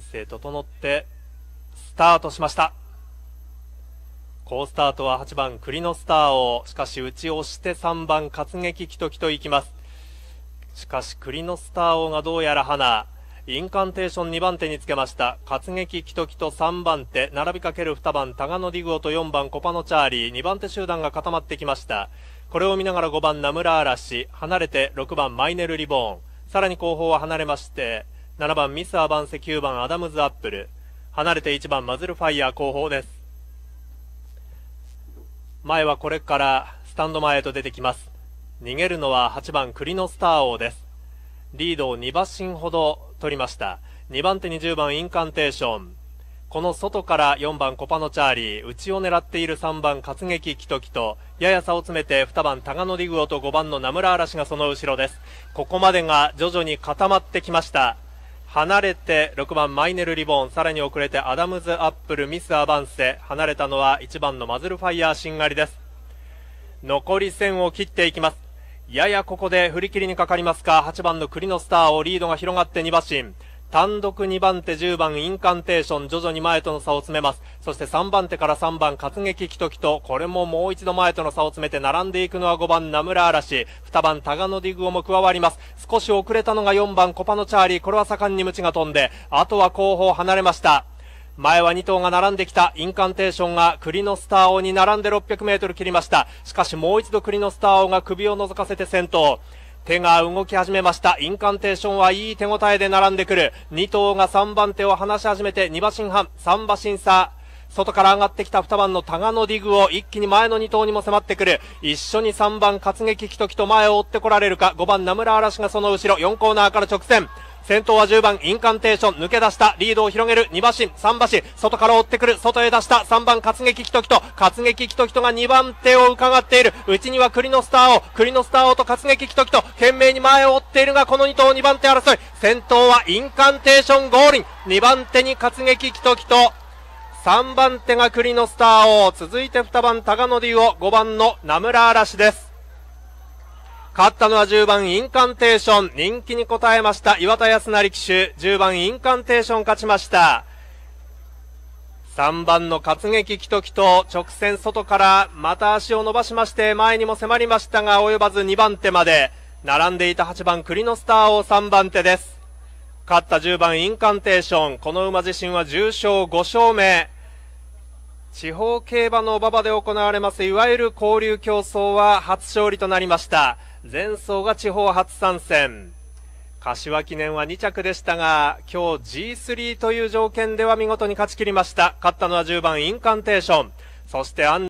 体勢整ってスタートしました好スタートは8番栗のスターをしかし打ち押して3番活撃キトキといきますしかし栗のスター王がどうやら花インカンテーション2番手につけました活撃キトキと3番手並びかける2番タガノディグオと4番コパノチャーリー2番手集団が固まってきましたこれを見ながら5番ナムラ嵐離れて6番マイネルリボーンさらに後方は離れまして7番ミス・アバンセ9番アダムズ・アップル離れて1番マズルファイヤー後方です前はこれからスタンド前へと出てきます逃げるのは8番クリノスター王ですリードを2馬身ほど取りました2番手2 0番インカンテーションこの外から4番コパノチャーリー内を狙っている3番活劇キトキとやや差を詰めて2番タガノディグオと5番のナムラ嵐がその後ろですここまでが徐々に固まってきました離れて6番マイネル・リボンさらに遅れてアダムズ・アップルミス・アバンセ離れたのは1番のマズルファイヤーしんがりです残り線を切っていきますややここで振り切りにかかりますか8番のクリノスターをリードが広がって2馬身単独2番手10番インカンテーション徐々に前との差を詰めますそして3番手から3番活劇キトキトこれももう一度前との差を詰めて並んでいくのは5番名村嵐2番タガノディグオも加わります少し遅れたのが4番コパノチャーリーこれは盛んにムチが飛んであとは後方離れました前は2頭が並んできたインカンテーションが栗のスター王に並んで6 0 0ル切りましたしかしもう一度栗のスター王が首を覗かせて先頭手が動き始めました。インカンテーションはいい手応えで並んでくる。2頭が3番手を離し始めて2馬身半、3馬身差。外から上がってきた2番のタガノディグを一気に前の2頭にも迫ってくる。一緒に3番活撃キトキと前を追ってこられるか。5番ナムラ嵐がその後ろ。4コーナーから直線。先頭は10番インカンテーション抜け出したリードを広げる2馬身3馬身外から追ってくる外へ出した3番活撃きときと、活撃きときとが2番手を伺っているうちには栗のスターを栗のスターをと活撃きときと、懸命に前を追っているがこの2頭2番手争い先頭はインカンテーションゴーリン2番手に活撃きときと、3番手が栗のスターを続いて2番高野龍を5番の名村嵐です勝ったのは10番インカンテーション。人気に応えました。岩田康成騎手。10番インカンテーション勝ちました。3番の活劇キトキと直線外からまた足を伸ばしまして前にも迫りましたが及ばず2番手まで並んでいた8番クリノスターを3番手です勝った10番インカンテーションこの馬自身は重勝5勝目地方競馬の馬場で行われますいわゆる交流競争は初勝利となりました前走が地方初参戦柏記念は2着でしたが今日 G3 という条件では見事に勝ち切りました勝ったのは10番インカンテーションそして安